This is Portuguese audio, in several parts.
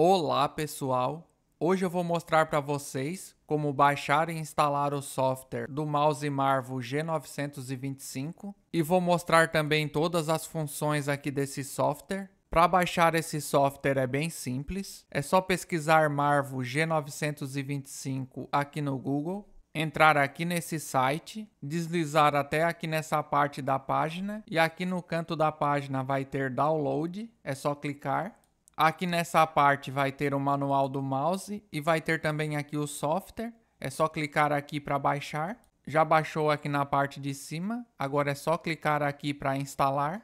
Olá pessoal, hoje eu vou mostrar para vocês como baixar e instalar o software do mouse Marvel G925 e vou mostrar também todas as funções aqui desse software. Para baixar esse software é bem simples, é só pesquisar Marvel G925 aqui no Google entrar aqui nesse site, deslizar até aqui nessa parte da página e aqui no canto da página vai ter download, é só clicar. Aqui nessa parte vai ter o manual do mouse e vai ter também aqui o software. É só clicar aqui para baixar. Já baixou aqui na parte de cima. Agora é só clicar aqui para instalar.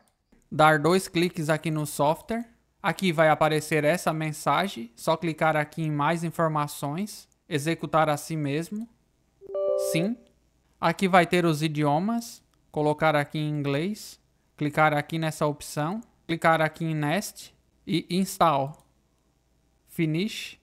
Dar dois cliques aqui no software. Aqui vai aparecer essa mensagem. Só clicar aqui em mais informações. Executar a si mesmo. Sim. Aqui vai ter os idiomas. Colocar aqui em inglês. Clicar aqui nessa opção. Clicar aqui em Nest e install finish.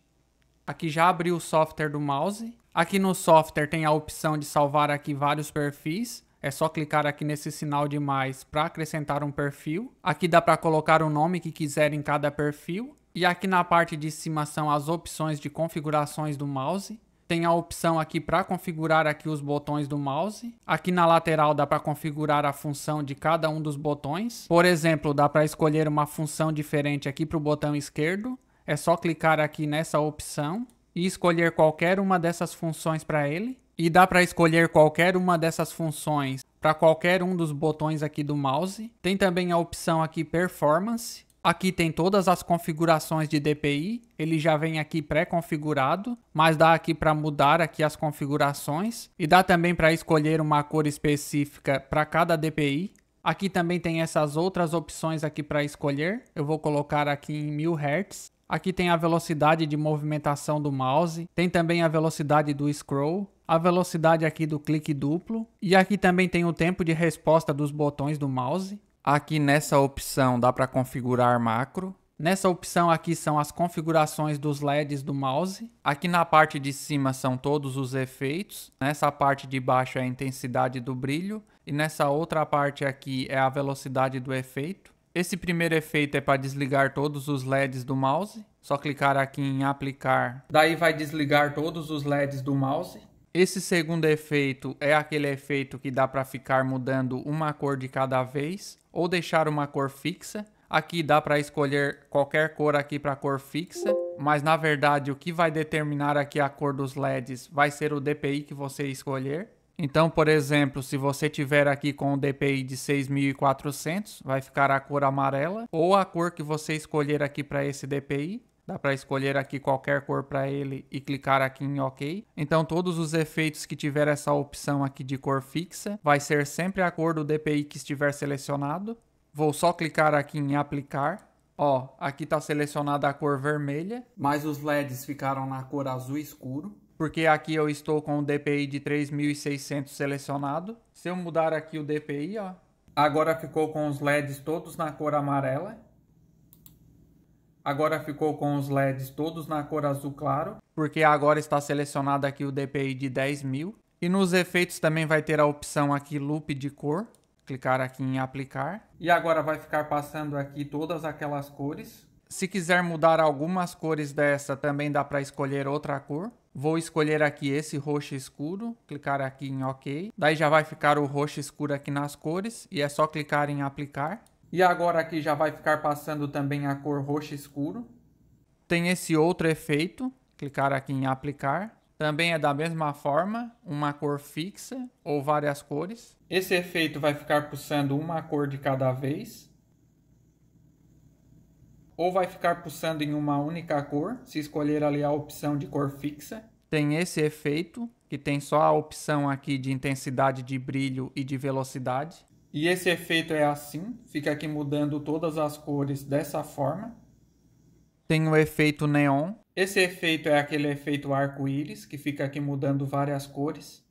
Aqui já abriu o software do mouse. Aqui no software tem a opção de salvar aqui vários perfis. É só clicar aqui nesse sinal de mais para acrescentar um perfil. Aqui dá para colocar o nome que quiser em cada perfil. E aqui na parte de cima são as opções de configurações do mouse tem a opção aqui para configurar aqui os botões do mouse. Aqui na lateral dá para configurar a função de cada um dos botões. Por exemplo, dá para escolher uma função diferente aqui para o botão esquerdo. É só clicar aqui nessa opção e escolher qualquer uma dessas funções para ele. E dá para escolher qualquer uma dessas funções para qualquer um dos botões aqui do mouse. Tem também a opção aqui Performance, Aqui tem todas as configurações de DPI, ele já vem aqui pré-configurado, mas dá aqui para mudar aqui as configurações e dá também para escolher uma cor específica para cada DPI. Aqui também tem essas outras opções aqui para escolher, eu vou colocar aqui em 1000 Hz. Aqui tem a velocidade de movimentação do mouse, tem também a velocidade do scroll, a velocidade aqui do clique duplo e aqui também tem o tempo de resposta dos botões do mouse. Aqui nessa opção dá para configurar macro. Nessa opção aqui são as configurações dos LEDs do mouse. Aqui na parte de cima são todos os efeitos. Nessa parte de baixo é a intensidade do brilho. E nessa outra parte aqui é a velocidade do efeito. Esse primeiro efeito é para desligar todos os LEDs do mouse. Só clicar aqui em aplicar. Daí vai desligar todos os LEDs do mouse. Esse segundo efeito é aquele efeito que dá para ficar mudando uma cor de cada vez ou deixar uma cor fixa. Aqui dá para escolher qualquer cor aqui para cor fixa, mas na verdade o que vai determinar aqui a cor dos LEDs vai ser o DPI que você escolher. Então, por exemplo, se você tiver aqui com o DPI de 6400, vai ficar a cor amarela ou a cor que você escolher aqui para esse DPI. Dá para escolher aqui qualquer cor para ele e clicar aqui em OK. Então todos os efeitos que tiver essa opção aqui de cor fixa, vai ser sempre a cor do DPI que estiver selecionado. Vou só clicar aqui em aplicar. Ó, aqui está selecionada a cor vermelha. Mas os LEDs ficaram na cor azul escuro. Porque aqui eu estou com o DPI de 3600 selecionado. Se eu mudar aqui o DPI, ó. Agora ficou com os LEDs todos na cor amarela. Agora ficou com os LEDs todos na cor azul claro, porque agora está selecionado aqui o DPI de 10.000. E nos efeitos também vai ter a opção aqui loop de cor, clicar aqui em aplicar. E agora vai ficar passando aqui todas aquelas cores. Se quiser mudar algumas cores dessa, também dá para escolher outra cor. Vou escolher aqui esse roxo escuro, clicar aqui em OK. Daí já vai ficar o roxo escuro aqui nas cores e é só clicar em aplicar. E agora aqui já vai ficar passando também a cor roxo escuro. Tem esse outro efeito, clicar aqui em aplicar. Também é da mesma forma, uma cor fixa ou várias cores. Esse efeito vai ficar pulsando uma cor de cada vez. Ou vai ficar pulsando em uma única cor, se escolher ali a opção de cor fixa. Tem esse efeito, que tem só a opção aqui de intensidade de brilho e de velocidade. E esse efeito é assim, fica aqui mudando todas as cores dessa forma. Tem o efeito neon. Esse efeito é aquele efeito arco-íris, que fica aqui mudando várias cores.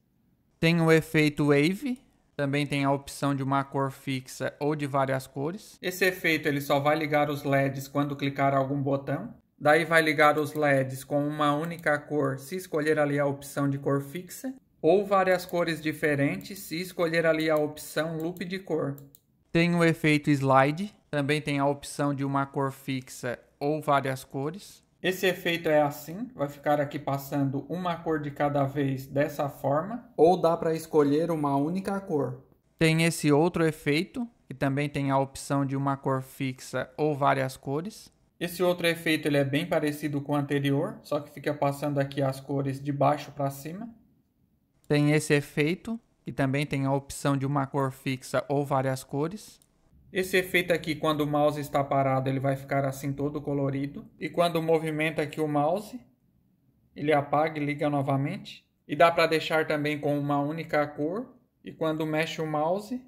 Tem o efeito wave, também tem a opção de uma cor fixa ou de várias cores. Esse efeito ele só vai ligar os LEDs quando clicar algum botão. Daí vai ligar os LEDs com uma única cor, se escolher ali a opção de cor fixa ou várias cores diferentes e escolher ali a opção loop de cor. Tem o efeito slide, também tem a opção de uma cor fixa ou várias cores. Esse efeito é assim, vai ficar aqui passando uma cor de cada vez dessa forma. Ou dá para escolher uma única cor. Tem esse outro efeito, que também tem a opção de uma cor fixa ou várias cores. Esse outro efeito ele é bem parecido com o anterior, só que fica passando aqui as cores de baixo para cima. Tem esse efeito, que também tem a opção de uma cor fixa ou várias cores. Esse efeito aqui, é quando o mouse está parado, ele vai ficar assim todo colorido. E quando movimenta aqui é o mouse, ele apaga e liga novamente. E dá para deixar também com uma única cor. E quando mexe o mouse,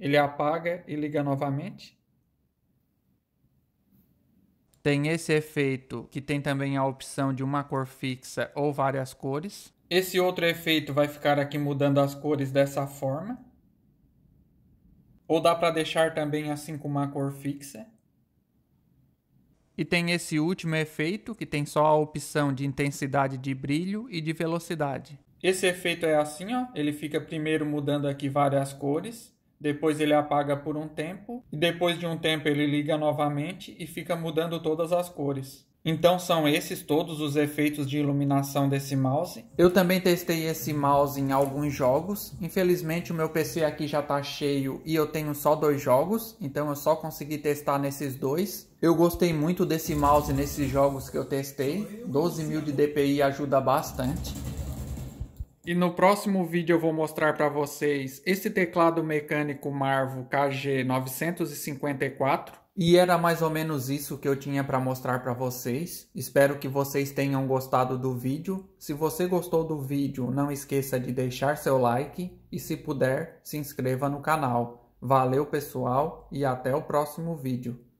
ele apaga e liga novamente. Tem esse efeito que tem também a opção de uma cor fixa ou várias cores. Esse outro efeito vai ficar aqui mudando as cores dessa forma. Ou dá para deixar também assim com uma cor fixa. E tem esse último efeito, que tem só a opção de intensidade de brilho e de velocidade. Esse efeito é assim, ó. ele fica primeiro mudando aqui várias cores, depois ele apaga por um tempo, e depois de um tempo ele liga novamente e fica mudando todas as cores. Então são esses todos os efeitos de iluminação desse mouse. Eu também testei esse mouse em alguns jogos. Infelizmente o meu PC aqui já está cheio e eu tenho só dois jogos, então eu só consegui testar nesses dois. Eu gostei muito desse mouse nesses jogos que eu testei. 12.000 mil de DPI ajuda bastante. E no próximo vídeo eu vou mostrar para vocês esse teclado mecânico Marvo KG954 e era mais ou menos isso que eu tinha para mostrar para vocês. Espero que vocês tenham gostado do vídeo. Se você gostou do vídeo, não esqueça de deixar seu like e se puder, se inscreva no canal. Valeu pessoal e até o próximo vídeo.